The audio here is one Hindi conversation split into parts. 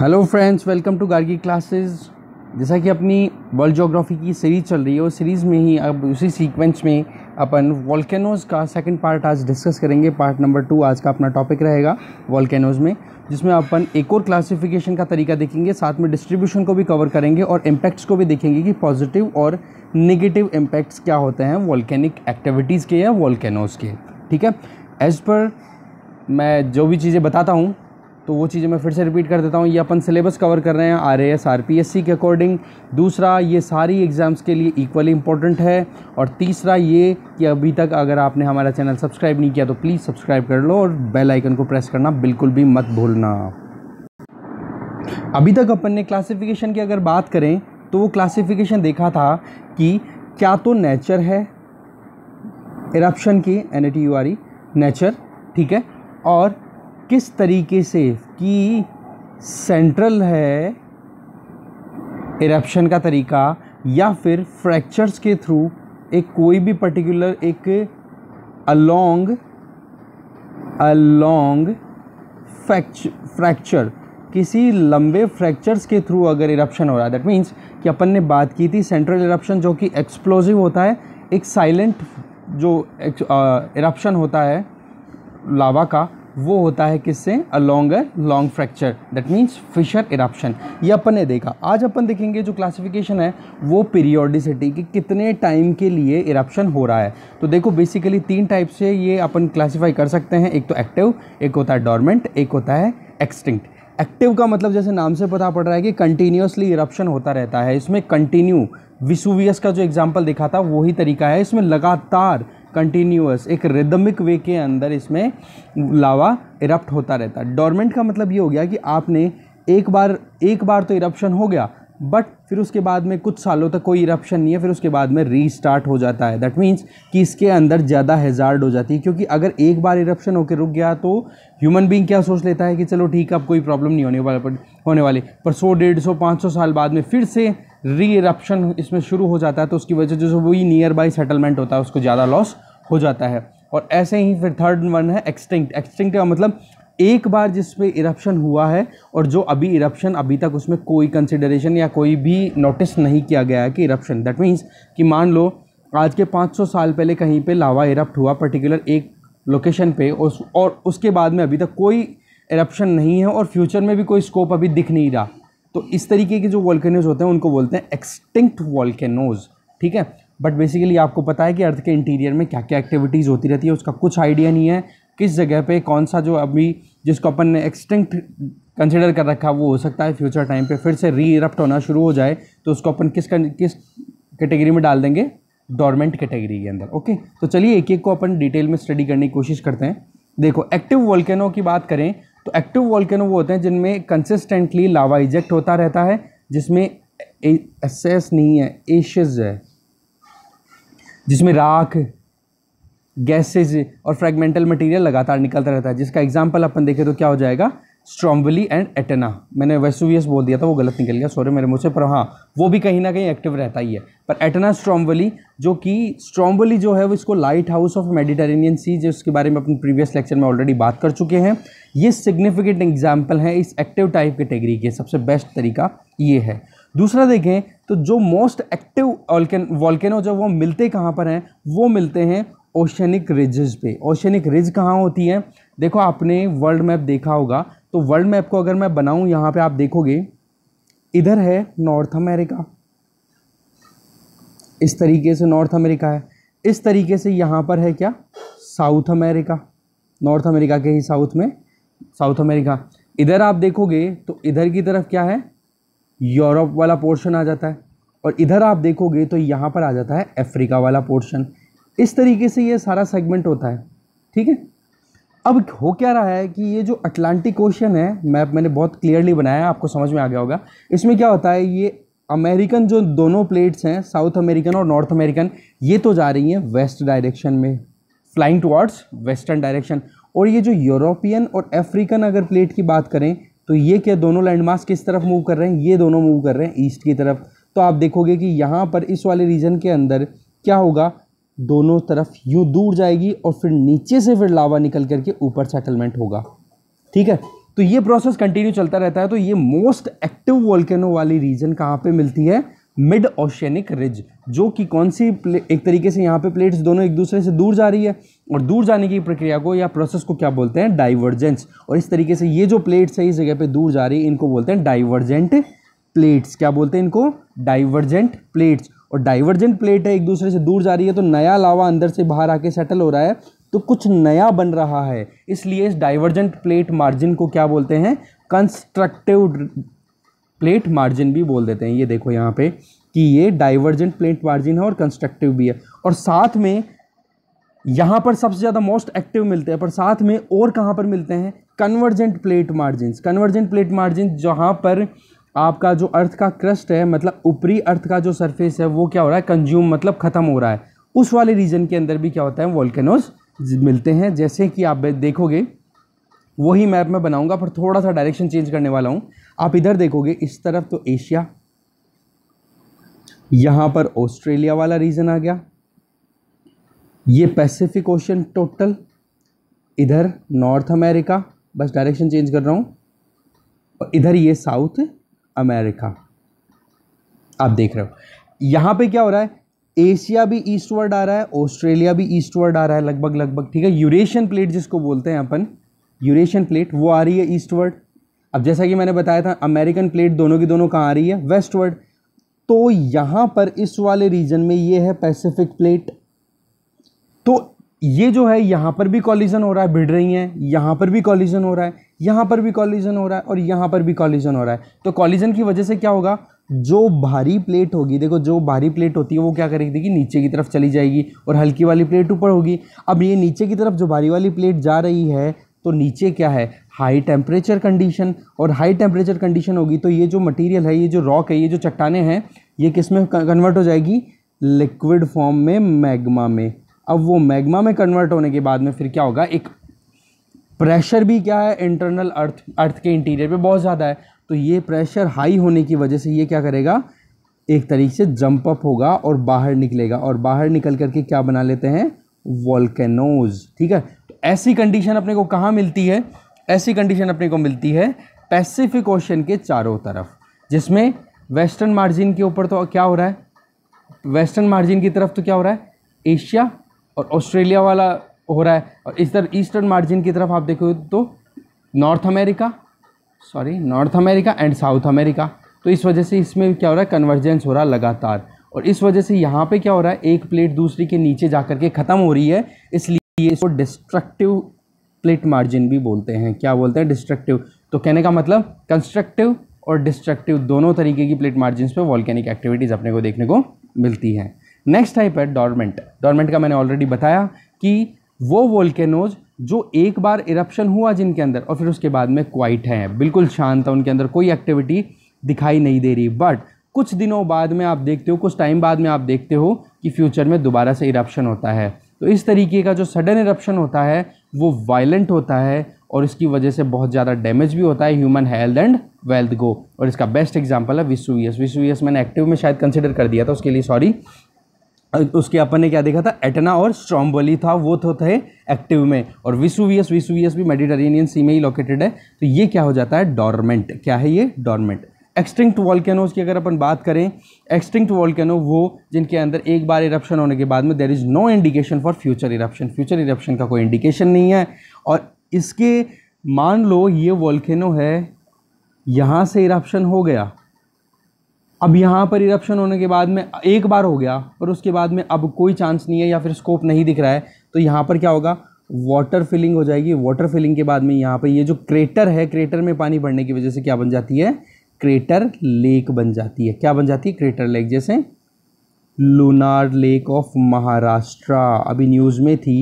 hello friends welcome to Gargi classes जैसा कि अपनी वर्ल्ड जोग्राफ़ी की सीरीज़ चल रही है उस सीरीज़ में ही अब उसी सीक्वेंस में अपन वॉल्केनोज़ का सेकंड पार्ट आज डिस्कस करेंगे पार्ट नंबर टू आज का अपना टॉपिक रहेगा वॉल्केनोज़ में जिसमें अपन एक और क्लासिफिकेशन का तरीका देखेंगे साथ में डिस्ट्रीब्यूशन को भी कवर करेंगे और इम्पैक्ट्स को भी देखेंगे कि पॉजिटिव और निगेटिव इम्पैक्ट्स क्या होते हैं वॉल्केनिक एक्टिविटीज़ के या वॉल्केनोज़ के ठीक है एज़ पर मैं जो भी चीज़ें बताता हूँ तो वो चीज़ें मैं फिर से रिपीट कर देता हूँ ये अपन सिलेबस कवर कर रहे हैं R A S R P S C के अकॉर्डिंग दूसरा ये सारी एग्ज़ाम्स के लिए इक्वली इंपॉर्टेंट है और तीसरा ये कि अभी तक अगर आपने हमारा चैनल सब्सक्राइब नहीं किया तो प्लीज़ सब्सक्राइब कर लो और बेल आइकन को प्रेस करना बिल्कुल भी मत भूलना अभी तक अपन ने क्लासिफिकेशन की अगर बात करें तो वो क्लासिफिकेशन देखा था कि क्या तो नेचर है इरप्शन की N A T U R E nature ठीक है और किस तरीके से कि सेंट्रल है इरप्शन का तरीका या फिर फ्रैक्चर्स के थ्रू एक कोई भी पर्टिकुलर एक अलोंग अलोंग फ्रैक्चर किसी लंबे फ्रैक्चर्स के थ्रू अगर इरप्शन हो रहा है दैट मीन्स कि अपन ने बात की थी सेंट्रल इरप्शन जो कि एक्सप्लोजिव होता है एक साइलेंट जो इरप्शन होता है लावा का वो होता है किससे a longer long fracture that means fissure eruption ये अपन ने देखा आज अपन देखेंगे जो क्लासिफिकेशन है वो पीरियोडिसिटी कि कितने टाइम के लिए इराप्शन हो रहा है तो देखो बेसिकली तीन टाइप से ये अपन क्लासीफाई कर सकते हैं एक तो एक्टिव एक होता है डॉर्मेंट एक होता है एक्सटिंक्ट एक्टिव का मतलब जैसे नाम से पता पड़ रहा है कि कंटिन्यूसली इरप्शन होता रहता है इसमें कंटिन्यू विसुवियस का जो एग्जाम्पल देखा था वही तरीका है इसमें लगातार कंटिन्यूस एक रिदमिक वे के अंदर इसमें लावा इरप्ट होता रहता है डोरमेंट का मतलब ये हो गया कि आपने एक बार एक बार तो इरप्शन हो गया बट फिर उसके बाद में कुछ सालों तक कोई इरप्शन नहीं है फिर उसके बाद में रीस्टार्ट हो जाता है दैट मीन्स कि इसके अंदर ज़्यादा हेजार्ड हो जाती है क्योंकि अगर एक बार इरप्शन होकर रुक गया तो ह्यूमन बींग क्या सोच लेता है कि चलो ठीक है अब कोई प्रॉब्लम नहीं होने वाला होने वाली पर सौ डेढ़ सौ पाँच सौ साल बाद में फिर से री इरप्शन इसमें शुरू हो जाता है तो उसकी वजह जो वही नियर बाई सेटलमेंट होता है उसको ज़्यादा लॉस हो जाता है और ऐसे ही फिर थर्ड वन है एक्सटिंक्ट एक्सटिंक्ट का मतलब एक बार जिस पे इरप्शन हुआ है और जो अभी इरप्शन अभी तक उसमें कोई कंसिडरेशन या कोई भी नोटिस नहीं किया गया है कि इरप्शन दैट मीन्स कि मान लो आज के 500 साल पहले कहीं पे लावा इरप्ट हुआ पर्टिकुलर एक लोकेशन पे उस और उसके बाद में अभी तक कोई इरप्शन नहीं है और फ्यूचर में भी कोई स्कोप अभी दिख नहीं रहा तो इस तरीके के जो वॉल्केनोज होते हैं उनको बोलते हैं एक्सटिंक्ट वॉल्केनोज ठीक है बट बेसिकली आपको पता है कि अर्थ के इंटीरियर में क्या क्या एक्टिविटीज़ होती रहती है उसका कुछ आइडिया नहीं है किस जगह पे कौन सा जो अभी जिसको अपन ने एक्सटिंक्ट कंसिडर कर रखा वो हो सकता है फ्यूचर टाइम पे फिर से री इरप्ट होना शुरू हो जाए तो उसको अपन किस किस कैटेगरी में डाल देंगे डॉर्मेंट कैटेगरी के अंदर ओके तो चलिए एक एक को अपन डिटेल में स्टडी करने की कोशिश करते हैं देखो एक्टिव वॉल्केनो की बात करें तो एक्टिव वॉल्केनो वो होते हैं जिनमें कंसिस्टेंटली लावा इजेक्ट होता रहता है जिसमें एसेस नहीं है एशेज है जिसमें राख गैसेज और फ्रेगमेंटल मटेरियल लगातार निकलता रहता है जिसका एग्जाम्पल अपन देखें तो क्या हो जाएगा स्ट्रॉम्बली एंड एटना मैंने वेसुवियस बोल दिया था वो गलत निकल गया सॉरी मेरे मुझसे पर हाँ वो भी कहीं ना कहीं एक्टिव रहता ही है पर एटना स्ट्रॉम्बली जो कि स्ट्रॉम्बली जो है वो इसको lighthouse of Mediterranean sea जिसके बारे में अपने प्रीवियस लेक्चर में ऑलरेडी बात कर चुके हैं ये सिग्निफिकेंट एग्जाम्पल है इस एक्टिव टाइप कैटेगरी के, के सबसे बेस्ट तरीका ये है दूसरा देखें तो जो मोस्ट एक्टिव वॉल्केनो जो वो मिलते कहाँ पर हैं वो मिलते हैं ओशनिक रिजेज पे ओशनिक रिज कहाँ होती है देखो आपने वर्ल्ड मैप देखा होगा तो वर्ल्ड मैप को अगर मैं बनाऊँ यहाँ पे आप देखोगे इधर है नॉर्थ अमेरिका इस तरीके से नॉर्थ अमेरिका है इस तरीके से यहाँ पर है क्या साउथ अमेरिका नॉर्थ अमेरिका के ही साउथ में साउथ अमेरिका इधर आप देखोगे तो इधर की तरफ क्या है यूरोप वाला पोर्शन आ जाता है और इधर आप देखोगे तो यहाँ पर आ जाता है अफ्रीका वाला पोर्शन इस तरीके से ये सारा सेगमेंट होता है ठीक है अब हो क्या रहा है कि ये जो अटलांटिक ओशन है मैप मैंने बहुत क्लियरली बनाया है आपको समझ में आ गया होगा इसमें क्या होता है ये अमेरिकन जो दोनों प्लेट्स हैं साउथ अमेरिकन और नॉर्थ अमेरिकन ये तो जा रही हैं वेस्ट डायरेक्शन में फ्लाइंग टुवर्ड्स वेस्टर्न डायरेक्शन और ये जो यूरोपियन और अफ्रीकन अगर प्लेट की बात करें तो ये क्या दोनों लैंडमार्क किस तरफ मूव कर रहे हैं ये दोनों मूव कर रहे हैं ईस्ट की तरफ तो आप देखोगे कि यहाँ पर इस वाले रीजन के अंदर क्या होगा दोनों तरफ यूँ दूर जाएगी और फिर नीचे से फिर लावा निकल करके ऊपर सेटलमेंट होगा ठीक है तो ये प्रोसेस कंटिन्यू चलता रहता है तो ये मोस्ट एक्टिव वॉल्केनो वाली रीजन कहाँ पे मिलती है मिड ओशियनिक रिज जो कि कौन सी एक तरीके से यहाँ पे प्लेट्स दोनों एक दूसरे से दूर जा रही है और दूर जाने की प्रक्रिया को या प्रोसेस को क्या बोलते हैं डाइवर्जेंस और इस तरीके से ये जो प्लेट्स है इस जगह पर दूर जा रही है इनको बोलते हैं डाइवर्जेंट प्लेट्स क्या बोलते हैं इनको डाइवर्जेंट प्लेट्स और डाइवर्जेंट प्लेट है एक दूसरे से दूर जा रही है तो नया लावा अंदर से बाहर आके सेटल हो रहा है तो कुछ नया बन रहा है इसलिए इस डाइवर्जेंट प्लेट मार्जिन को क्या बोलते हैं कंस्ट्रक्टिव प्लेट मार्जिन भी बोल देते हैं ये देखो यहाँ पे कि ये डाइवर्जेंट प्लेट मार्जिन है और कंस्ट्रक्टिव भी है और साथ में यहाँ पर सबसे ज़्यादा मोस्ट एक्टिव मिलते हैं पर साथ में और कहाँ पर मिलते हैं convergent plate margin convergent plate margin जहाँ पर आपका जो अर्थ का क्रस्ट है मतलब ऊपरी अर्थ का जो सरफेस है वो क्या हो रहा है कंज्यूम मतलब ख़त्म हो रहा है उस वाले रीजन के अंदर भी क्या होता है वॉल्केनोज मिलते हैं जैसे कि आप देखोगे वही मैप में बनाऊंगा पर थोड़ा सा डायरेक्शन चेंज करने वाला हूँ आप इधर देखोगे इस तरफ तो एशिया यहाँ पर ऑस्ट्रेलिया वाला रीजन आ गया ये पैसिफिक ओशन टोटल इधर नॉर्थ अमेरिका बस डायरेक्शन चेंज कर रहा हूँ और इधर ये साउथ अमेरिका आप देख रहे हो यहाँ पे क्या हो रहा है एशिया भी ईस्टवर्ड आ रहा है ऑस्ट्रेलिया भी ईस्टवर्ड आ रहा है लगभग लगभग ठीक है यूरेशियन प्लेट जिसको बोलते हैं अपन यूरेशियन प्लेट वो आ रही है ईस्टवर्ड अब जैसा कि मैंने बताया था अमेरिकन प्लेट दोनों की दोनों कहाँ आ रही है वेस्टवर्ड तो यहाँ पर इस वाले रीजन में ये है पैसिफिक प्लेट तो ये जो है यहाँ पर भी कॉलिजन हो रहा है भिड़ रही हैं यहाँ पर भी कॉलिजन हो रहा है यहाँ पर भी कॉलिजन हो रहा है और यहाँ पर भी कॉलिजन हो रहा है तो कॉलिजन की वजह से क्या होगा जो भारी प्लेट होगी देखो जो भारी प्लेट होती है वो क्या करेगी देखिए नीचे की तरफ चली जाएगी और हल्की वाली प्लेट ऊपर होगी अब ये नीचे की तरफ जो भारी वाली प्लेट जा रही है तो नीचे क्या है हाई टेम्परेचर कंडीशन और हाई टेम्परेचर कंडीशन होगी तो ये जो मटेरियल है ये जो रॉक है ये जो चट्टाने हैं ये किस में कन्वर्ट हो जाएगी लिक्विड फॉर्म में मैग्मा में अब वो मैग्मा में कन्वर्ट होने के बाद में फिर क्या होगा एक प्रेशर भी क्या है इंटरनल अर्थ अर्थ के इंटीरियर पे बहुत ज़्यादा है तो ये प्रेशर हाई होने की वजह से ये क्या करेगा एक तरीके से जंप अप होगा और बाहर निकलेगा और बाहर निकल करके क्या बना लेते हैं वॉल्केनोज ठीक है तो ऐसी कंडीशन अपने को कहाँ मिलती है ऐसी कंडीशन अपने को मिलती है पैसिफिक ओशन के चारों तरफ जिसमें वेस्टर्न मार्जिन के ऊपर तो क्या हो रहा है वेस्टर्न मार्जिन की तरफ तो क्या हो रहा है एशिया और ऑस्ट्रेलिया वाला हो रहा है और इस तरह ईस्टर्न मार्जिन की तरफ आप देखो तो north America sorry north America and south America तो इस वजह से इसमें क्या हो रहा है कन्वर्जेंस हो रहा है लगातार और इस वजह से यहाँ पे क्या हो रहा है एक प्लेट दूसरी के नीचे जा के ख़त्म हो रही है इसलिए इसको डिस्ट्रक्टिव प्लेट मार्जिन भी बोलते हैं क्या बोलते हैं डिस्ट्रक्टिव तो कहने का मतलब कंस्ट्रक्टिव और डिस्ट्रक्टिव दोनों तरीके की प्लेट मार्जिन पर वॉल्केनिक एक्टिविटीज़ अपने को देखने को मिलती हैं नेक्स्ट टाइप है डॉर्मेंट डॉर्मेंट का मैंने ऑलरेडी बताया कि वो वोल्केनोज जो एक बार इरप्शन हुआ जिनके अंदर और फिर उसके बाद में क्वाइट हैं बिल्कुल शांत है उनके अंदर कोई एक्टिविटी दिखाई नहीं दे रही बट कुछ दिनों बाद में आप देखते हो कुछ टाइम बाद में आप देखते हो कि फ्यूचर में दोबारा से इरप्शन होता है तो इस तरीके का जो सडन इरप्शन होता है वो वायलेंट होता है और इसकी वजह से बहुत ज़्यादा डैमेज भी होता है ह्यूमन हेल्थ एंड वेल्थ को और इसका बेस्ट एग्जाम्पल है विश्व यस मैंने एक्टिव में शायद कंसिडर कर दिया था उसके लिए सॉरी उसके अपन ने क्या देखा था एटना और स्ट्रॉम्बली था वो तो थे एक्टिव में और विसुवियस विसुवियस भी मेडिटरेनियन सी में ही लोकेटेड है तो ये क्या हो जाता है डॉर्मेंट क्या है ये डॉर्मेंट एक्सटिंक्ट वॉल्केनोज की अगर अपन बात करें एक्सटिंक्ट वॉल्केनो वो जिनके अंदर एक बार इरप्शन होने के बाद में there is no indication for future eruption future eruption का कोई इंडिकेशन नहीं है और इसके मान लो ये वॉल्केनो है यहाँ से इरप्शन हो गया अब यहाँ पर इरप्शन होने के बाद में एक बार हो गया और उसके बाद में अब कोई चांस नहीं है या फिर स्कोप नहीं दिख रहा है तो यहाँ पर क्या होगा वाटर फिलिंग हो जाएगी वाटर फिलिंग के बाद में यहाँ पर ये यह जो क्रेटर है क्रेटर में पानी भरने की वजह से क्या बन जाती है क्रेटर लेक बन जाती है क्या बन जाती है क्रेटर लेक जैसे लूनार लेक ऑफ महाराष्ट्र अभी न्यूज़ में थी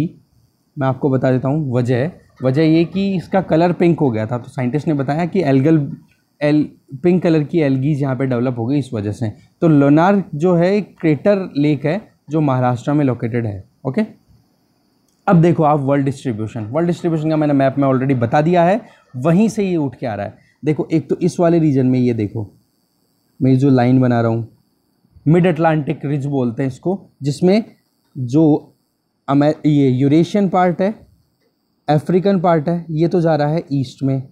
मैं आपको बता देता हूँ वजह वजह ये कि इसका कलर पिंक हो गया था तो साइंटिस्ट ने बताया कि एल्गल एल पिंक कलर की एलगीज यहाँ पे डेवलप हो गई इस वजह से तो लोनार जो है क्रेटर लेक है जो महाराष्ट्र में लोकेटेड है ओके अब देखो आप वर्ल्ड डिस्ट्रीब्यूशन वर्ल्ड डिस्ट्रीब्यूशन का मैंने मैप में ऑलरेडी बता दिया है वहीं से ये उठ के आ रहा है देखो एक तो इस वाले रीजन में ये देखो मैं जो लाइन बना रहा हूँ मिड अटलांटिक रिज बोलते हैं इसको जिसमें जो अमे ये यूरेशियन पार्ट है अफ्रीकन पार्ट है ये तो जा रहा है ईस्ट में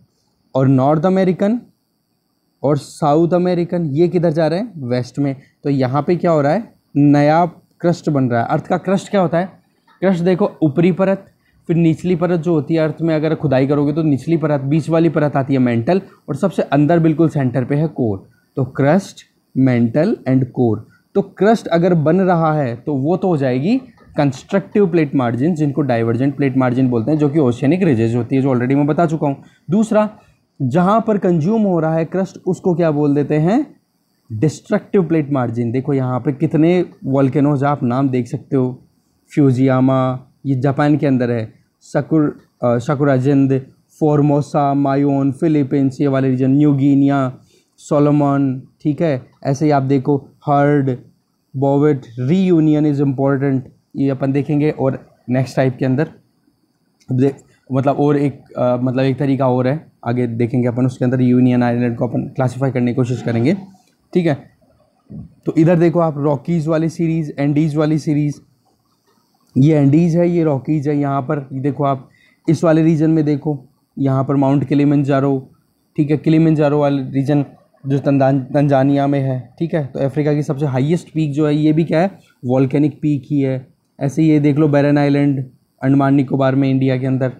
और नॉर्थ अमेरिकन और साउथ अमेरिकन ये किधर जा रहे हैं वेस्ट में तो यहाँ पे क्या हो रहा है नया क्रस्ट बन रहा है अर्थ का क्रस्ट क्या होता है क्रस्ट देखो ऊपरी परत फिर निचली परत जो होती है अर्थ में अगर खुदाई करोगे तो निचली परत बीच वाली परत आती है मेंटल और सबसे अंदर बिल्कुल सेंटर पे है कोर तो क्रस्ट मेंटल एंड कोर तो क्रस्ट अगर बन रहा है तो वो तो हो जाएगी कंस्ट्रक्टिव प्लेट मार्जिन जिनको डाइवर्जेंट प्लेट मार्जिन बोलते हैं जो कि ओशियनिक रिजेज होती है जो ऑलरेडी मैं बता चुका हूँ दूसरा जहाँ पर कंज्यूम हो रहा है क्रस्ट उसको क्या बोल देते हैं डिस्ट्रक्टिव प्लेट मार्जिन देखो यहाँ पे कितने वॉल्केनोज आप नाम देख सकते हो फ्यूजियामा ये जापान के अंदर है शकुर शकुराजिंद फोरमोसा मायोन फिलीपींस ये वाले रीजन न्यूगिनिया सोलोमन ठीक है ऐसे ही आप देखो हर्ड बोविट री यूनियन इज़ इम्पोर्टेंट ये अपन देखेंगे और नेक्स्ट टाइप के अंदर मतलब और एक आ, मतलब एक तरीका और है आगे देखेंगे अपन उसके अंदर यूनियन आइलैंड को अपन क्लासीफाई करने की कोशिश करेंगे ठीक है तो इधर देखो आप रॉकीज़ वाली सीरीज़ एंडीज़ वाली सीरीज़ ये एंडीज़ है ये रॉकीज़ है यहाँ पर देखो आप इस वाले रीजन में देखो यहाँ पर माउंट जारो ठीक है जारो वाले रीजन जो तंजानिया में है ठीक है तो अफ्रीका की सबसे हाईएस्ट पीक जो है ये भी क्या है वॉल्केनिक पीक ही है ऐसे ये देख लो बैरन आइलैंड अंडमान निकोबार में इंडिया के अंदर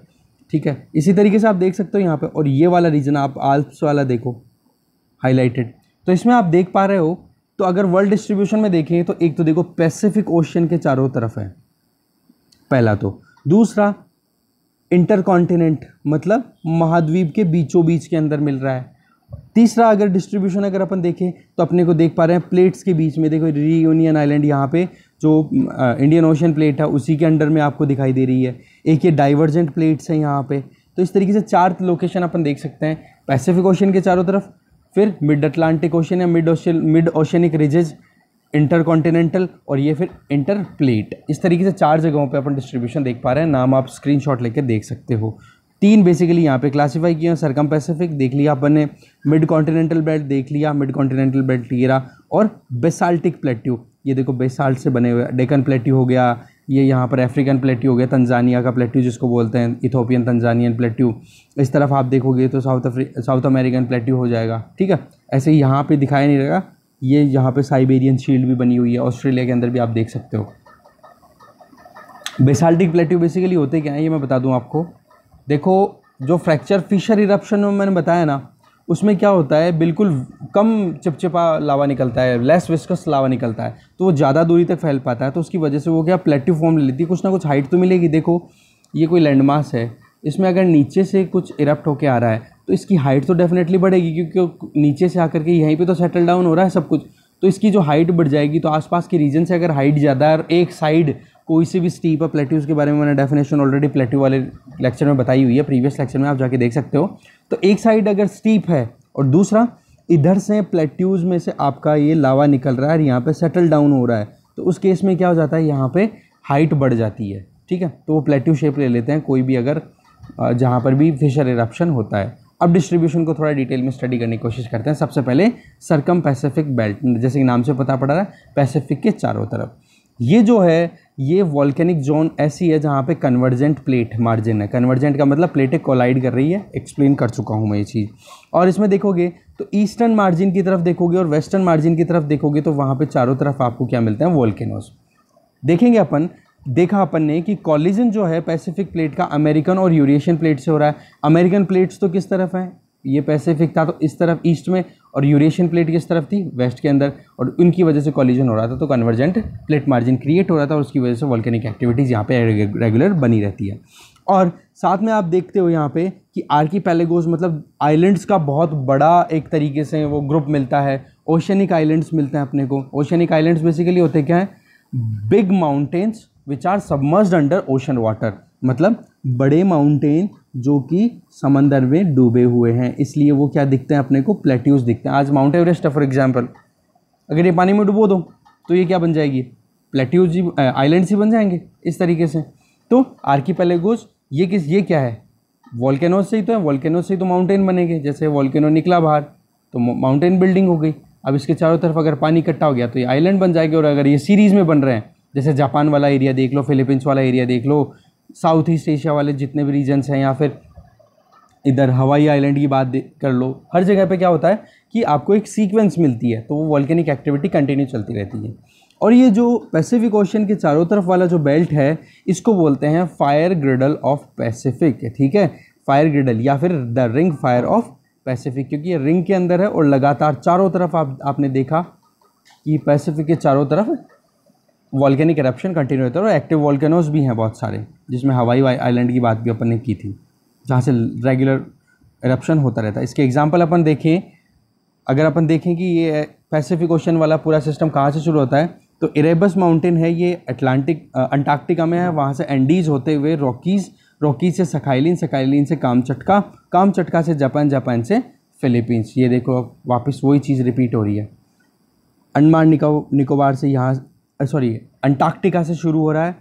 ठीक है इसी तरीके से आप देख सकते हो यहाँ पे और ये वाला रीजन आप आल्प्स वाला देखो हाईलाइटेड तो इसमें आप देख पा रहे हो तो अगर वर्ल्ड डिस्ट्रीब्यूशन में देखें तो एक तो देखो पैसिफिक ओशियन के चारों तरफ है पहला तो दूसरा इंटर मतलब महाद्वीप के बीचों बीच के अंदर मिल रहा है तीसरा अगर डिस्ट्रीब्यूशन अगर अपन देखें तो अपने को देख पा रहे हैं प्लेट्स के बीच में देखो रीयूनियन आइलैंड यहाँ पे जो इंडियन ओशन प्लेट है उसी के अंडर में आपको दिखाई दे रही है एक ये डाइवर्जेंट प्लेट्स हैं यहाँ पे तो इस तरीके से चार लोकेशन अपन देख सकते हैं पैसिफिक ओशन के चारों तरफ फिर मिड अटलांटिक ओशन या mid ocean mid oceanic ridges intercontinental और ये फिर इंटर प्लेट इस तरीके से चार जगहों पे अपन डिस्ट्रीब्यूशन देख पा रहे हैं नाम आप स्क्रीनशॉट लेकर देख सकते हो तीन बेसिकली यहाँ पे क्लासिफाई किए हैं सरकम पैसिफिक देख लिया अपन ने मिड कॉन्टिनेंटल बेल्ट देख लिया मिड कॉन्टिनेंटल बेल्ट टीरा और बेसाल्टिक प्लेट्यू ये देखो बेसाल्ट से बने हुए डेकन प्लेट्यू हो गया ये यहाँ पर अफ्रीकन प्लेट्यू हो गया तंजानिया का प्लेट्यू जिसको बोलते हैं इथोपियन तंजानियन प्लेट्यू इस तरफ आप देखोगे तो साउथ अफ्री साउथ अमेरिकन प्लेट्यू हो जाएगा ठीक है ऐसे ही यहाँ पर दिखाया नहीं रहेगा ये यहाँ पे साइबेरियन शील्ड भी बनी हुई है ऑस्ट्रेलिया के अंदर भी आप देख सकते हो बेसाल्टिक प्लेट्यू बेसिकली होते क्या है ये मैं बता दूँ आपको देखो जो फ्रैक्चर फिशर इरप्शन में मैंने बताया ना उसमें क्या होता है बिल्कुल कम चिपचिपा लावा निकलता है लेस विस्कस लावा निकलता है तो वो ज़्यादा दूरी तक फैल पाता है तो उसकी वजह से वो क्या प्लेटिफॉर्म फॉर्म ले लेती है कुछ ना कुछ हाइट तो मिलेगी देखो ये कोई लैंडमार्क है इसमें अगर नीचे से कुछ इरप्ट होकर आ रहा है तो इसकी हाइट तो डेफिनेटली बढ़ेगी क्योंकि नीचे से आकर के यहीं पर तो सेटल डाउन हो रहा है सब कुछ तो इसकी जो हाइट बढ़ जाएगी तो आसपास के रीजन से अगर हाइट ज़्यादा है और एक साइड कोई से भी स्टीप और प्लेट्यूज के बारे में मैंने डेफिनेशन ऑलरेडी प्लेट्यू वाले लेक्चर में बताई हुई है प्रीवियस लेक्चर में आप जाके देख सकते हो तो एक साइड अगर स्टीप है और दूसरा इधर से प्लेट्यूज में से आपका ये लावा निकल रहा है और यहाँ पर सेटल डाउन हो रहा है तो उस केस में क्या हो जाता है यहाँ पर हाइट बढ़ जाती है ठीक है तो वो प्लेट्यू शेप ले लेते हैं कोई भी अगर जहाँ पर भी फिशर इरप्शन होता है अब डिस्ट्रीब्यूशन को थोड़ा डिटेल में स्टडी करने की कोशिश करते हैं सबसे पहले सरकम पैसिफिक बेल्ट जैसे कि नाम से पता पड़ा रहा है पैसिफिक के चारों तरफ ये जो है ये वॉल्केनिक जोन ऐसी है जहाँ पे कन्वर्जेंट प्लेट मार्जिन है कन्वर्जेंट का मतलब प्लेटें कोलाइड कर रही है एक्सप्लेन कर चुका हूँ मैं ये चीज़ और इसमें देखोगे तो ईस्टर्न मार्जिन की तरफ देखोगे और वेस्टर्न मार्जिन की तरफ देखोगे तो वहाँ पे चारों तरफ आपको क्या मिलते हैं वॉल्केनोज देखेंगे अपन देखा अपन ने कि कॉलिजन जो है पैसिफिक प्लेट का अमेरिकन और यूरेशियन प्लेट से हो रहा है अमेरिकन प्लेट्स तो किस तरफ हैं ये पैसिफिक था तो इस तरफ ईस्ट में और यूरेशियन प्लेट किस तरफ थी वेस्ट के अंदर और उनकी वजह से कॉलिजन हो रहा था तो कन्वर्जेंट प्लेट मार्जिन क्रिएट हो रहा था और उसकी वजह से वॉल्केनिक एक्टिविटीज़ यहाँ पे रेगुलर बनी रहती है और साथ में आप देखते हो यहाँ पे कि आर्की पैलेगोज मतलब आइलैंड्स का बहुत बड़ा एक तरीके से वो ग्रुप मिलता है ओशनिक आइलैंड्स मिलते हैं अपने को ओशनिक आइलैंड्स बेसिकली होते क्या हैं big mountains which are submerge under ocean water मतलब बड़े माउंटेन जो कि समंदर में डूबे हुए हैं इसलिए वो क्या दिखते हैं अपने को प्लेट्यूज दिखते हैं आज माउंट एवरेस्ट है फॉर एग्जाम्पल अगर ये पानी में डूबो दो तो, तो ये क्या बन जाएगी प्लेट्यूज ही आइलैंड्स ही बन जाएंगे इस तरीके से तो आर्किपेलेगोज ये किस ये क्या है वॉल्केनोज से ही तो है वॉल्केनोज से ही तो माउंटेन बनेंगे जैसे वॉल्केनो निकला बाहर तो माउंटेन बिल्डिंग हो गई अब इसके चारों तरफ अगर पानी इकट्ठा हो गया तो ये आइलैंड बन जाएगी और अगर ये सीरीज़ में बन रहे हैं जैसे जापान वाला एरिया देख लो फिलीपींस वाला एरिया देख लो साउथ ईस्ट एशिया वाले जितने भी रीजन्स हैं या फिर इधर हवाई आइलैंड की बात कर लो हर जगह पे क्या होता है कि आपको एक सीक्वेंस मिलती है तो वो वॉल्केनिक एक्टिविटी कंटिन्यू चलती रहती है और ये जो पैसिफिक ओशन के चारों तरफ वाला जो बेल्ट है इसको बोलते हैं फायर ग्रिडल ऑफ पैसिफिक ठीक है फायर ग्रिडल या फिर the ring fire of Pacific क्योंकि ये रिंग के अंदर है और लगातार चारों तरफ आप आपने देखा कि पैसिफिक के चारों तरफ वॉल्केनिक करप्शन कंटिन्यू रहता है और एक्टिव वॉल्केनोज भी हैं बहुत सारे जिसमें हवाई आइलैंड की बात भी अपन ने की थी जहाँ से रेगुलर करप्शन होता रहता है इसके एग्जाम्पल अपन देखें अगर अपन देखें कि ये पैसिफिक ओशन वाला पूरा सिस्टम कहाँ से शुरू होता है तो इरेबस माउंटेन है ये अटलांटिक अंटार्कटिका में है वहाँ से एंडीज होते हुए रॉकीज़ रॉकीज से सखाइलिन सखाइलिन से कामचटका कामचटका से जापान जापान से फिलीपींस ये देखो वापस वही चीज़ रिपीट हो रही है अंडमान निको निकोबार से यहाँ सॉरी अंटार्कटिका से शुरू हो रहा है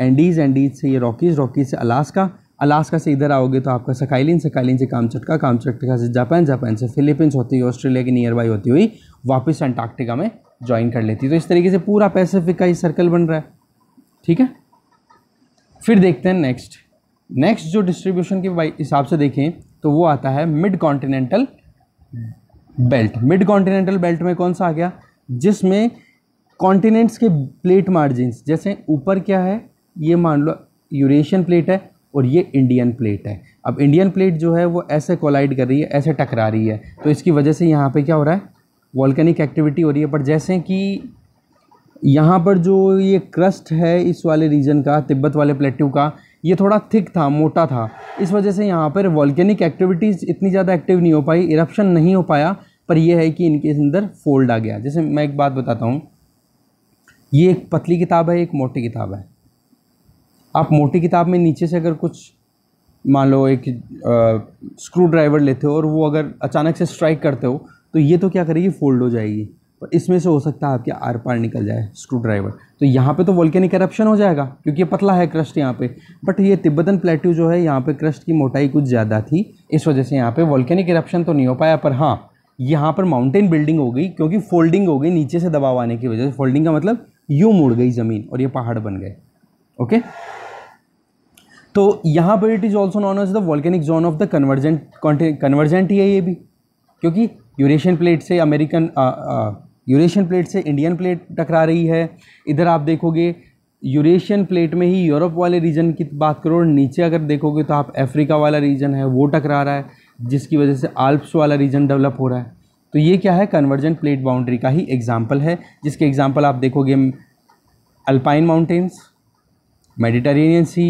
एंडीज़ एंडीज से ये रॉकीज़ रॉकीज़ से अलास्का अलास्का से इधर आओगे तो आपका सकाइलिन सकाइलिन से कामचटका कामचटका से जापान जापान से फिलीपींस होती हुई ऑस्ट्रेलिया की नियर बाई होती हुई वापस अंटार्कटिका में ज्वाइन कर लेती है तो इस तरीके से पूरा पैसिफिक का ये सर्कल बन रहा है ठीक है फिर देखते हैं नेक्स्ट नेक्स्ट जो डिस्ट्रीब्यूशन के हिसाब से देखें तो वो आता है mid continental belt mid continental belt में कौन सा आ गया जिसमें कॉन्टिनेंट्स के प्लेट मार्जिन जैसे ऊपर क्या है ये मान लो यूरेशियन प्लेट है और ये इंडियन प्लेट है अब इंडियन प्लेट जो है वो ऐसे कोलाइड कर रही है ऐसे टकरा रही है तो इसकी वजह से यहाँ पे क्या हो रहा है वॉल्कनिक एक्टिविटी हो रही है पर जैसे कि यहाँ पर जो ये क्रस्ट है इस वाले रीजन का तिब्बत वाले प्लेट्यू का ये थोड़ा थिक था मोटा था इस वजह से यहाँ पर वॉल्केनिक एक्टिविटीज़ इतनी ज़्यादा एक्टिव नहीं हो पाई इरप्शन नहीं हो पाया पर यह है कि इनके अंदर फोल्ड आ गया जैसे मैं एक बात बताता हूँ ये एक पतली किताब है एक मोटी किताब है आप मोटी किताब में नीचे से अगर कुछ मान लो एक स्क्रू ड्राइवर लेते हो और वो अगर अचानक से स्ट्राइक करते हो तो ये तो क्या करेगी फोल्ड हो जाएगी पर इसमें से हो सकता है आपके आर पार निकल जाए स्क्रू ड्राइवर तो यहाँ पे तो वॉल्केनिक करप्शन हो जाएगा क्योंकि ये पतला है क्रस्ट यहाँ पे बट ये तिब्बतन प्लेट्यू जो है यहाँ पे क्रस्ट की मोटाई कुछ ज़्यादा थी इस वजह से यहाँ पे वॉल्केनिक करप्शन तो नहीं हो पाया पर हाँ यहाँ पर माउंटेन बिल्डिंग हो गई क्योंकि फोल्डिंग हो गई नीचे से दबाव आने की वजह से फोल्डिंग का मतलब यू मुड़ गई ज़मीन और ये पहाड़ बन गए ओके तो यहाँ पर it is also known as the volcanic zone of the convergent convergent ही है ये भी क्योंकि यूरेशियन प्लेट से अमेरिकन यूरेशियन प्लेट से इंडियन प्लेट टकरा रही है इधर आप देखोगे यूरेशियन प्लेट में ही यूरोप वाले रीजन की बात करो और नीचे अगर देखोगे तो आप अफ्रीका वाला रीजन है वो टकरा रहा है जिसकी वजह से आल्प्स वाला रीजन डेवलप हो रहा है तो ये क्या है कन्वर्जेंट प्लेट बाउंड्री का ही एग्जाम्पल है जिसके एग्जाम्पल आप देखोगे Alpine mountains Mediterranean sea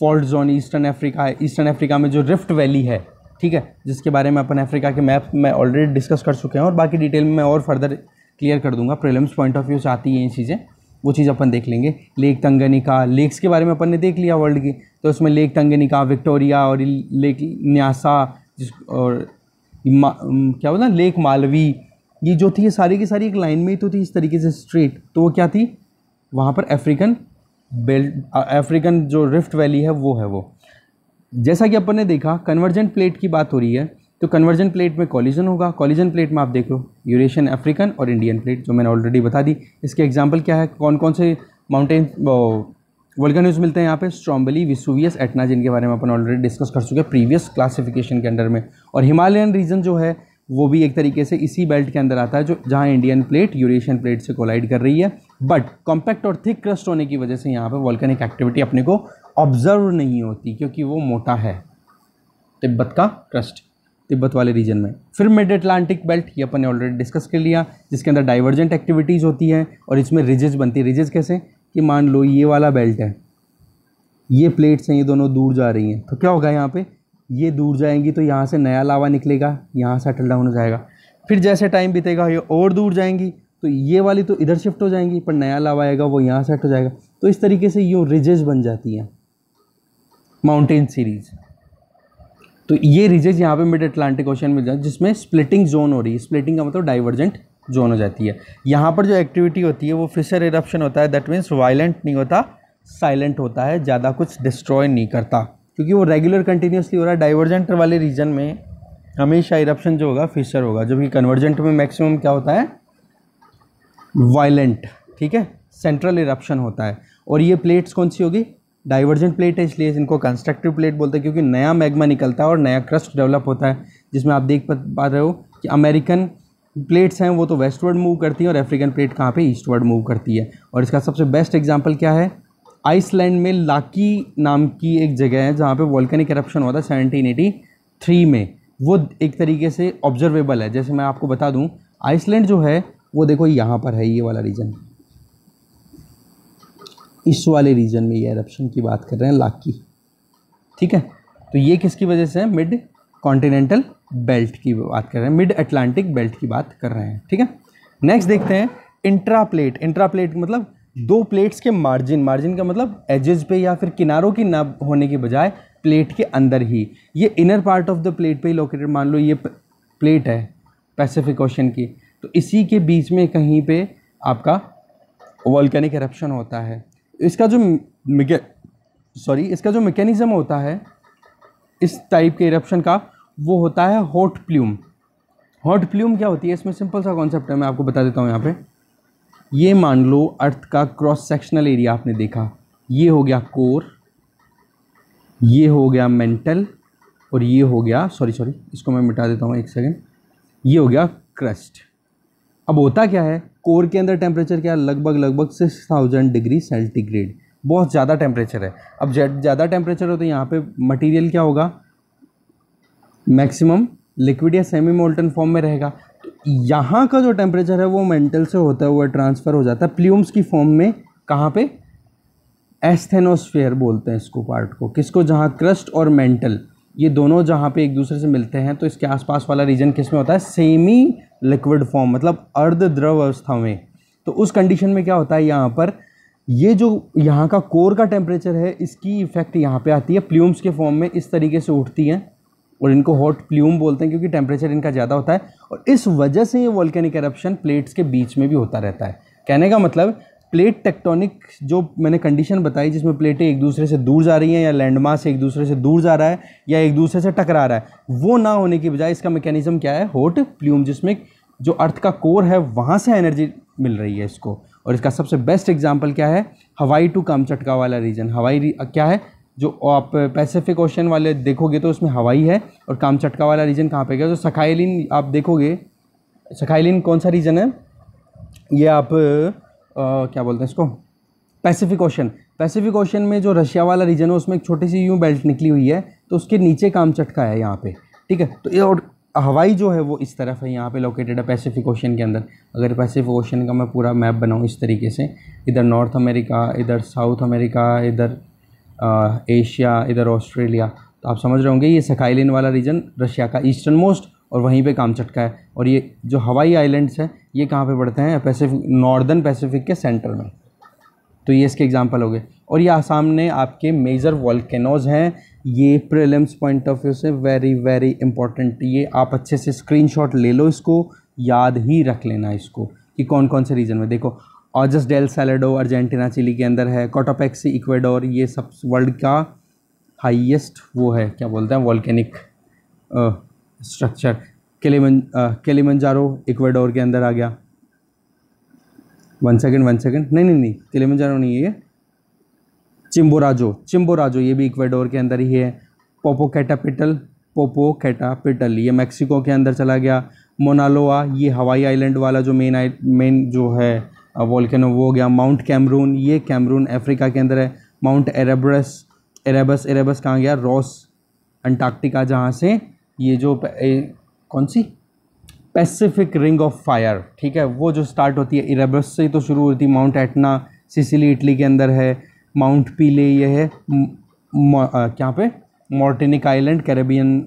fault zone eastern Africa है ईस्टर्न अफ्रीका में जो रिफ्ट वैली है ठीक है जिसके बारे में अपन अफ्रीका के मैप में ऑलरेडी डिस्कस कर चुके हैं और बाकी डिटेल में मैं और फर्दर क्लियर कर दूंगा प्रिलिम्स पॉइंट ऑफ व्यू से आती हैं ये चीज़ें वो चीज़ अपन देख लेंगे लेक तंगनिका लेक्स के बारे में अपन ने देख लिया वर्ल्ड की तो उसमें लेक तंगनिका विक्टोरिया और लेक न्यासा जिस और क्या बोला लेक मालवी ये जो थी ये सारी की सारी एक लाइन में ही तो थी इस तरीके से स्ट्रेट तो वो क्या थी वहाँ पर अफ्रीकन बेल्ट अफ्रीकन जो रिफ्ट वैली है वो है वो जैसा कि अपन ने देखा कन्वर्जेंट प्लेट की बात हो रही है तो कन्वर्जन प्लेट में कॉलिजन होगा कॉलिजन प्लेट में आप देख लो यूरेशियन अफ्रीकन और इंडियन प्लेट जो मैंने ऑलरेडी बता दी इसके एग्जाम्पल क्या है कौन कौन से माउंटेन न्यूज़ मिलते हैं यहाँ पे स्ट्रॉम्बली विसुवियस एटना जिनके बारे में अपन ऑलरेडी डिस्कस कर चुके हैं प्रीवियस क्लासिफिकेशन के अंडर में और हिमालयन रीजन जो है वो भी एक तरीके से इसी बेल्ट के अंदर आता है जो जहाँ इंडियन प्लेट यूरेशियन प्लेट से कोलाइड कर रही है बट कॉम्पैक्ट और थिक क्रस्ट होने की वजह से यहाँ पर वॉल्कनिक एक्टिविटी अपने को ऑब्जर्व नहीं होती क्योंकि वो मोटा है तिब्बत का क्रस्ट तिब्बत वाले रीजन में फिर मिड अटलांटिक बेल्ट ये अपन ने ऑलरेडी डिस्कस कर लिया जिसके अंदर डाइवर्जेंट एक्टिविटीज़ होती है और इसमें रिजेज बनती है रिजेज कैसे कि मान लो ये वाला बेल्ट है ये प्लेट्स हैं ये दोनों दूर जा रही हैं तो क्या होगा यहाँ पे ये दूर जाएंगी तो यहाँ से नया लावा निकलेगा यहाँ सेटल डाउन हो जाएगा फिर जैसे टाइम बीतेगा ये और दूर जाएंगी तो ये वाली तो इधर शिफ्ट हो जाएंगी पर नया लावा आएगा वो यहाँ सेट हो जाएगा तो इस तरीके से यूँ रिजेज बन जाती हैं माउंटेन सीरीज़ तो ये रिजेज यहाँ पे मिड अटलांटिक ओशन में जाए जिसमें स्प्लिटिंग जोन हो रही है स्प्लिटिंग का मतलब डाइवर्जेंट जोन हो जाती है यहाँ पर जो एक्टिविटी होती है वो फिशर इरप्शन होता है दैट मीन्स वायलेंट नहीं होता साइलेंट होता है ज़्यादा कुछ डिस्ट्रॉय नहीं करता क्योंकि वो रेगुलर कंटिन्यूसली हो रहा है डाइवर्जेंट वाले रीजन में हमेशा इरप्शन जो होगा फिशर होगा जबकि कन्वर्जेंट में मैक्सिमम क्या होता है वायलेंट ठीक है सेंट्रल इरप्शन होता है और ये प्लेट्स कौन सी होगी डाइवर्जेंट प्लेट है इसलिए इनको कंस्ट्रक्टिव प्लेट बोलते हैं क्योंकि नया मैग्मा निकलता है और नया क्रस्ट डेवलप होता है जिसमें आप देख पा रहे हो कि अमेरिकन प्लेट्स हैं वो तो वेस्टवर्ड मूव करती हैं और अफ्रीकन प्लेट कहाँ पे ईस्टवर्ड मूव करती है और इसका सबसे बेस्ट एग्जांपल क्या है आइसलैंड में लाकी नाम की एक जगह है जहाँ पे वॉल्कनिक करप्शन हुआ था 1783 में वो एक तरीके से ऑब्जर्वेबल है जैसे मैं आपको बता दूँ आइसलैंड जो है वो देखो यहाँ पर है ये वाला रीजन इस वाले रीजन में ये एरप्शन की बात कर रहे हैं लाकी ठीक है तो ये किसकी वजह से है मिड कॉन्टिनेंटल बेल्ट की बात कर रहे हैं मिड अटलांटिक बेल्ट की बात कर रहे हैं ठीक है नेक्स्ट देखते हैं इंट्रा प्लेट इंट्रा प्लेट मतलब दो प्लेट्स के मार्जिन मार्जिन का मतलब एजेस पे या फिर किनारों की ना होने के बजाय प्लेट के अंदर ही ये inner part of the plate पे ही लोकेटेड मान लो ये प्लेट है पैसिफिक ओशन की तो इसी के बीच में कहीं पे आपका वॉल्कैनिक एरप्शन होता है इसका जो सॉरी इसका जो मेकेनिजम होता है इस टाइप के इरप्शन का वो होता है हॉट प्ल्यूम हॉट प्ल्यूम क्या होती है इसमें सिंपल सा कॉन्सेप्ट है मैं आपको बता देता हूँ यहाँ पे ये मान लो अर्थ का क्रॉस सेक्शनल एरिया आपने देखा ये हो गया कोर ये हो गया मेंटल और ये हो गया सॉरी सॉरी इसको मैं मिटा देता हूँ एक सेकेंड ये हो गया क्रस्ट अब होता क्या है कोर के अंदर टेम्परेचर क्या लगभग लगभग सिक्स थाउजेंड डिग्री सेंटीग्रेड बहुत ज़्यादा टेम्परेचर है अब ज़्यादा टेम्परेचर हो तो यहाँ पे मटेरियल क्या होगा मैक्सिमम लिक्विड या सेमी मोल्टन फॉर्म में रहेगा तो यहाँ का जो टेम्परेचर है वो मेंटल से होता हुआ ट्रांसफ़र हो जाता है प्ल्यूम्स की फॉर्म में कहाँ पे एस्थेनोस्फेयर बोलते हैं इसको पार्ट को किसको जहाँ क्रस्ट और मेंटल ये दोनों जहाँ पे एक दूसरे से मिलते हैं तो इसके आसपास वाला रीजन किस में होता है सेमी लिक्विड फॉर्म मतलब अर्ध द्रव अवस्था में तो उस कंडीशन में क्या होता है यहाँ पर ये जो यहाँ का कोर का टेम्परेचर है इसकी इफ़ेक्ट यहाँ पे आती है प्ल्यूम्स के फॉर्म में इस तरीके से उठती हैं और इनको हॉट प्ल्यूम बोलते हैं क्योंकि टेम्परेचर इनका ज़्यादा होता है और इस वजह से ये वॉल्केनिक एरप्शन प्लेट्स के बीच में भी होता रहता है कहने का मतलब प्लेट टेक्टोनिक जो मैंने कंडीशन बताई जिसमें प्लेटें एक दूसरे से दूर जा रही हैं या लैंडमार्क एक दूसरे से दूर जा रहा है या एक दूसरे से टकरा रहा है वो ना होने की बजाय इसका मैकेनिज़्म क्या है होट प्ल्यूम जिसमें जो अर्थ का कोर है वहाँ से एनर्जी मिल रही है इसको और इसका सबसे बेस्ट एग्जाम्पल क्या है हवाई टू कामचटका वाला रीजन हवाई क्या है जो आप पैसिफिक ओशन वाले देखोगे तो उसमें हवाई है और कामचटका वाला रीजन कहाँ पे गया तो सखाइलिन आप देखोगे सखाइलिन कौन सा रीजन है ये आप आ, क्या बोलते हैं इसको पैसिफिक ओशन पैसिफिक ओशन में जो रशिया वाला रीजन है उसमें एक छोटी सी यूँ बेल्ट निकली हुई है तो उसके नीचे कामचटका है यहाँ पे ठीक है तो ये और हवाई जो है वो इस तरफ है यहाँ पे लोकेटेड है पैसिफिक ओशन के अंदर अगर पैसिफिक ओशन का मैं पूरा मैप बनाऊँ इस तरीके से इधर नॉर्थ अमेरिका इधर साउथ अमेरिका इधर एशिया इधर ऑस्ट्रेलिया तो आप समझ रहे होंगे ये सखाइलिन वाला रीजन रशिया का ईस्टर्न मोस्ट और वहीं पे कामचटका है और ये जो हवाई आइलैंड्स हैं ये कहाँ पे पड़ते हैं पैसिफिक नॉर्दर्न पैसिफिक के सेंटर में तो ये इसके एग्जाम्पल हो गए और ये आसाम ने आपके मेजर वॉल्केनोज हैं ये प्रिलिम्स पॉइंट ऑफ व्यू से वेरी वेरी इंपॉर्टेंट ये आप अच्छे से स्क्रीनशॉट ले लो इसको याद ही रख लेना इसको कि कौन कौन से रीजन में देखो just del Salado Argentina Chile के अंदर है कॉटोपैक्सी इक्वेडोर ये सब वर्ल्ड का हाईएस्ट वो है क्या बोलते हैं वॉल्केनिक स्ट्रक्चर केलेमन केलेमंजारो इक्वेडोर के अंदर आ गया वन सेकंड वन सेकंड नहीं नहीं नहीं केलेमंजारो नहीं है चिम्बोराजो चिम्बोराजो ये भी इक्वेडोर के अंदर ही है पोपो कैटापिटल पोपो कैटापिटल ये मैक्सिको के अंदर चला गया मोनालोआ ये हवाई आइलैंड वाला जो मेन मेन जो है वॉल्केनो वो हो गया माउंट कैमरून ये कैमरून अफ्रीका के अंदर है माउंट एरेब्रस एरेबस एरेबस कहाँ गया रॉस अंटार्कटिका जहाँ से ये जो ए, कौन सी पैसिफिक रिंग ऑफ फायर ठीक है वो जो स्टार्ट होती है इरेबस से तो शुरू होती है माउंट एटना सिसिली इटली के अंदर है माउंट पीले ये है क्या पे मॉर्टिनिक आइलैंड कैरेबियन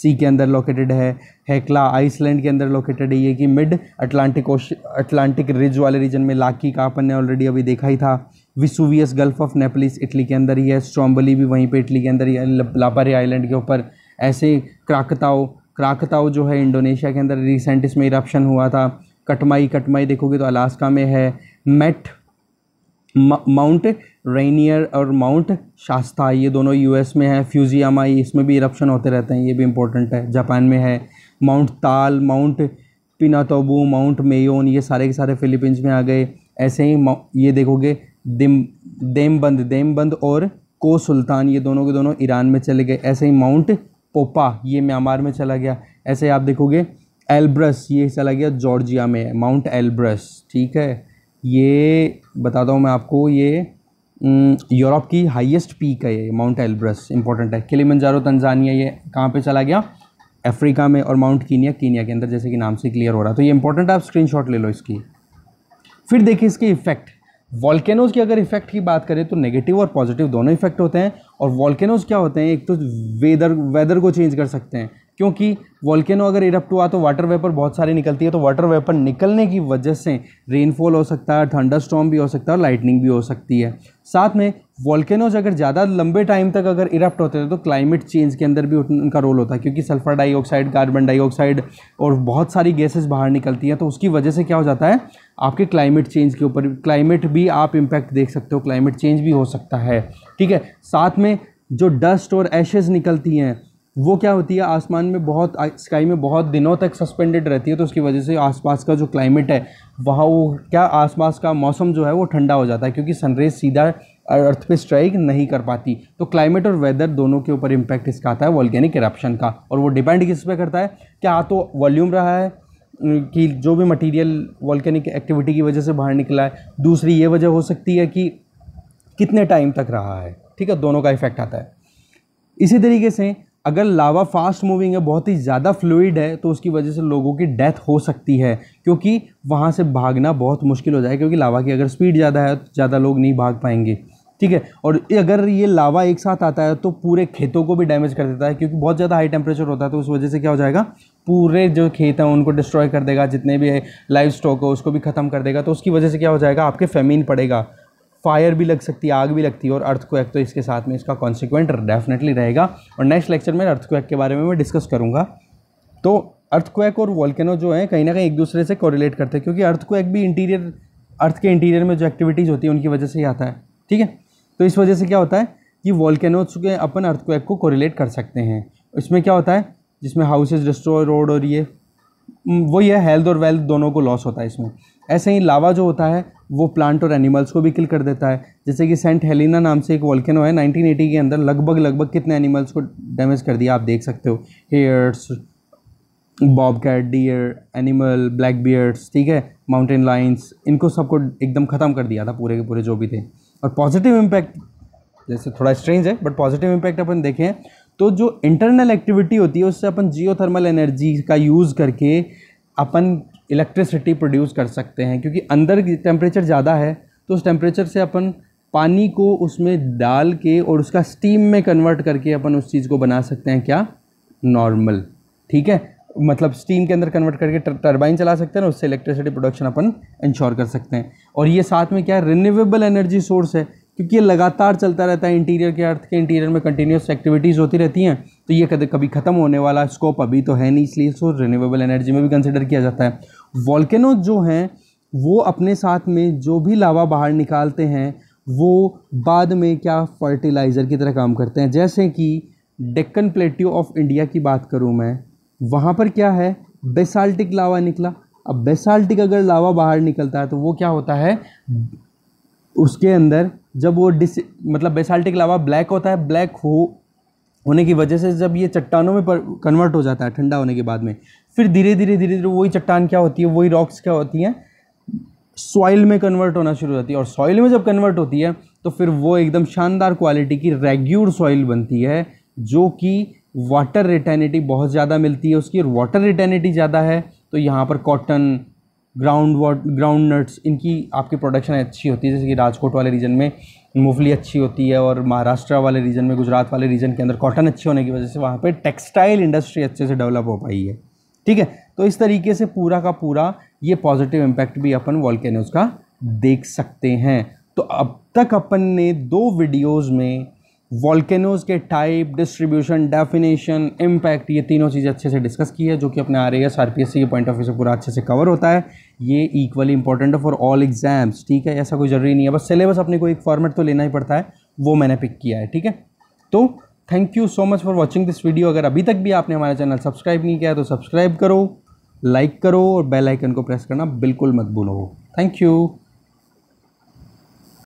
सी के अंदर लोकेटेड है हेक्ला आइसलैंड के अंदर लोकेटेड है ये कि मिड अटलांटिक अटलांटिक रिज वाले रीजन में लाकी का अपन ने ऑलरेडी अभी देखा ही था Vesuvius gulf of Naples Italy के अंदर ही है स्ट्रॉम्बली भी वहीं पे इटली के अंदर ही है लापारे आइलैंड के ऊपर ऐसे क्राकताओ क्राकताओ जो है इंडोनेशिया के अंदर रिसेंट इसमें इरप्शन हुआ था कटमाई कटमाई देखोगे तो अलास्का में है मेट माउंट रेनियर और माउंट शास्ता ये दोनों यूएस में है फ्यूजियामाई इसमें भी इरप्शन होते रहते हैं ये भी इंपॉर्टेंट है जापान में है माउंट ताल माउंट पिनातोबू माउंट मेयोन ये सारे के सारे फिलीपींस में आ गए ऐसे ही ये देखोगे दिम देमबंद देमबंद और को सुल्तान ये दोनों के दोनों ईरान में चले गए ऐसे ही माउंट पोपा ये म्यांमार में चला गया ऐसे आप देखोगे एल्ब्रस ये चला गया जॉर्जिया में माउंट एल्ब्रस ठीक है ये बताता हूँ मैं आपको ये यूरोप की हाईएस्ट पीक है ये माउंट एल्ब्रस इंपॉर्टेंट है किलिमंजारो तंजानिया ये कहाँ पे चला गया अफ्रीका में और माउंट कीनिया कीनिया के अंदर जैसे कि नाम से क्लियर हो रहा है तो ये इंपॉर्टेंट आप स्क्रीनशॉट ले लो इसकी फिर देखिए इसके इफेक्ट वॉल्केनोज की अगर इफेक्ट की बात करें तो नेगेटिव और पॉजिटिव दोनों इफेक्ट होते हैं और वॉल्केनोज क्या होते हैं एक तो वेदर वेदर को चेंज कर सकते हैं क्योंकि वॉल्केनो अगर इरप्ट हुआ तो वाटर वेपर बहुत सारी निकलती है तो वाटर वेपर निकलने की वजह से रेनफॉल हो सकता है थंडर भी हो सकता है और लाइटनिंग भी हो सकती है साथ में वॉल्केनोज अगर ज़्यादा लंबे टाइम तक अगर इरप्ट होते थे तो क्लाइमेट चेंज के अंदर भी उनका रोल होता है क्योंकि सल्फर डाइऑक्साइड कार्बन डाइऑक्साइड और बहुत सारी गैसेज़ बाहर निकलती हैं तो उसकी वजह से क्या हो जाता है आपके क्लाइमेट चेंज के ऊपर क्लाइमेट भी आप इम्पैक्ट देख सकते हो क्लाइमेट चेंज भी हो सकता है ठीक है साथ में जो डस्ट और एशेज़ निकलती हैं वो क्या होती है आसमान में बहुत स्काई में बहुत दिनों तक सस्पेंडेड रहती है तो उसकी वजह से आसपास का जो क्लाइमेट है वहाँ वो क्या आसपास का मौसम जो है वो ठंडा हो जाता है क्योंकि सनरेज सीधा अर्थ पे स्ट्राइक नहीं कर पाती तो क्लाइमेट और वेदर दोनों के ऊपर इम्पैक्ट इसका आता है वॉल्गेनिक इरप्शन का और वो डिपेंड किस पर करता है क्या तो वॉल्यूम रहा है कि जो भी मटेरियल वॉल्केनिक एक्टिविटी की वजह से बाहर निकला है दूसरी ये वजह हो सकती है कि कितने टाइम तक रहा है ठीक है दोनों का इफेक्ट आता है इसी तरीके से अगर लावा फास्ट मूविंग है बहुत ही ज़्यादा फ्लूड है तो उसकी वजह से लोगों की डेथ हो सकती है क्योंकि वहाँ से भागना बहुत मुश्किल हो जाए क्योंकि लावा की अगर स्पीड ज़्यादा है तो ज़्यादा लोग नहीं भाग पाएंगे ठीक है और अगर ये लावा एक साथ आता है तो पूरे खेतों को भी डैमेज कर देता है क्योंकि बहुत ज़्यादा हाई टेम्परेचर होता है तो उस वजह से क्या हो जाएगा पूरे जो खेत हैं उनको डिस्ट्रॉय कर देगा जितने भी लाइव स्टॉक हो उसको भी ख़त्म कर देगा तो उसकी वजह से क्या हो जाएगा आपके फेमिन पड़ेगा फायर भी लग सकती है आग भी लगती है और अर्थ को तो इसके साथ में इसका कॉन्सिक्वेंट डेफिनेटली रहेगा और नेक्स्ट लेक्चर में अर्थ के बारे में मैं डिस्कस करूँगा तो अर्थ और वॉल्केनो जो है कहीं ना कहीं एक दूसरे से कोरिलेट करते हैं क्योंकि अर्थ भी इंटीरियर अर्थ के इंटीरियर में जो एक्टिविटीज़ होती है उनकी वजह से ही आता है ठीक है तो इस वजह से क्या होता है कि वॉल्केनोज के अपन अर्थ को कोरिलेट कर सकते हैं इसमें क्या होता है जिसमें हाउसेज डिस्ट्रॉय रोड और ये हम्म, वो ये हेल्थ और वेल्थ दोनों को लॉस होता है इसमें ऐसे ही लावा जो होता है वो प्लांट और एनिमल्स को भी किल कर देता है जैसे कि सेंट हेलिना नाम से एक वॉल्केनो है 1980 के अंदर लगभग लगभग कितने एनिमल्स को डैमेज कर दिया आप देख सकते हो hares bobcat deer animal black beards ठीक है माउंटेन लाइन्स इनको सबको एकदम ख़त्म कर दिया था पूरे के पूरे जो भी थे और पॉजिटिव इम्पैक्ट जैसे थोड़ा स्ट्रेंज है बट पॉजिटिव इम्पैक्ट अपन देखें तो जो इंटरनल एक्टिविटी होती है उससे अपन जियो थर्मल एनर्जी का यूज़ करके अपन इलेक्ट्रिसिटी प्रोड्यूस कर सकते हैं क्योंकि अंदर टेम्परेचर ज़्यादा है तो उस टेम्परेचर से अपन पानी को उसमें डाल के और उसका स्टीम में कन्वर्ट करके अपन उस चीज़ को बना सकते हैं क्या नॉर्मल ठीक है मतलब स्टीम के अंदर कन्वर्ट करके टर्बाइन चला सकते हैं और उससे इलेक्ट्रिसिटी प्रोडक्शन अपन इंश्योर कर सकते हैं और ये साथ में क्या है रिन्यूएबल एनर्जी सोर्स है क्योंकि ये लगातार चलता रहता है इंटीरियर के अर्थ के इंटीरियर में कंटिन्यूस एक्टिविटीज़ होती रहती हैं तो ये कभी ख़त्म होने वाला स्कोप अभी तो है नहीं इसलिए इसको रिन्यूएबल एनर्जी में भी कंसिडर किया जाता है वॉल्केनो जो हैं वो अपने साथ में जो भी लावा बाहर निकालते हैं वो बाद में क्या फर्टिलाइज़र की तरह काम करते हैं जैसे कि डेक्कन प्लेट्यू ऑफ इंडिया की बात करूँ मैं वहाँ पर क्या है बेसाल्टिक लावा निकला अब बेसाल्टिक अगर लावा बाहर निकलता है तो वो क्या होता है उसके अंदर जब वो डिस मतलब बेसाल्टे के अलावा ब्लैक होता है ब्लैक हो होने की वजह से जब ये चट्टानों में कन्वर्ट हो जाता है ठंडा होने के बाद में फिर धीरे धीरे धीरे धीरे वही चट्टान क्या होती है वही रॉक्स क्या होती हैं सॉइल में कन्वर्ट होना शुरू होती है और सॉइल में जब कन्वर्ट होती है तो फिर वो एकदम शानदार क्वालिटी की रेग्यूर सॉइल बनती है जो कि वाटर रिटर्निटी बहुत ज़्यादा मिलती है उसकी वाटर रिटर्निटी ज़्यादा है तो यहाँ पर cotton ground what groundnuts इनकी आपकी प्रोडक्शन अच्छी होती है जैसे कि राजकोट वाले रीजन में मूंगफली अच्छी होती है और महाराष्ट्र वाले रीजन में गुजरात वाले रीजन के अंदर कॉटन अच्छे होने की वजह से वहाँ पे टेक्सटाइल इंडस्ट्री अच्छे से डेवलप हो पाई है ठीक है तो इस तरीके से पूरा का पूरा ये पॉजिटिव इम्पैक्ट भी अपन वॉल्केनोज का देख सकते हैं तो अब तक अपन ने दो वीडियोज़ में वॉल्केनोज के टाइप डिस्ट्रीब्यूशन डेफिनेशन इम्पैक्ट ये तीनों चीज़ें अच्छे से डिस्कस की है जो कि अपने R S R P S C के पॉइंट ऑफ व्यू से पूरा अच्छे से कवर होता है ये इक्वली इंपॉर्टेंट है फॉर ऑल एग्जाम्स ठीक है ऐसा कोई ज़रूरी नहीं है बस सिलेबस अपने को एक फॉर्मेट तो लेना ही पड़ता है वो मैंने पिक किया है ठीक है तो thank you so much for watching this video अगर अभी तक भी आपने हमारा चैनल सब्सक्राइब नहीं किया तो सब्सक्राइब करो लाइक करो और बेल आइकन को प्रेस करना बिल्कुल मत भूलो थैंक यू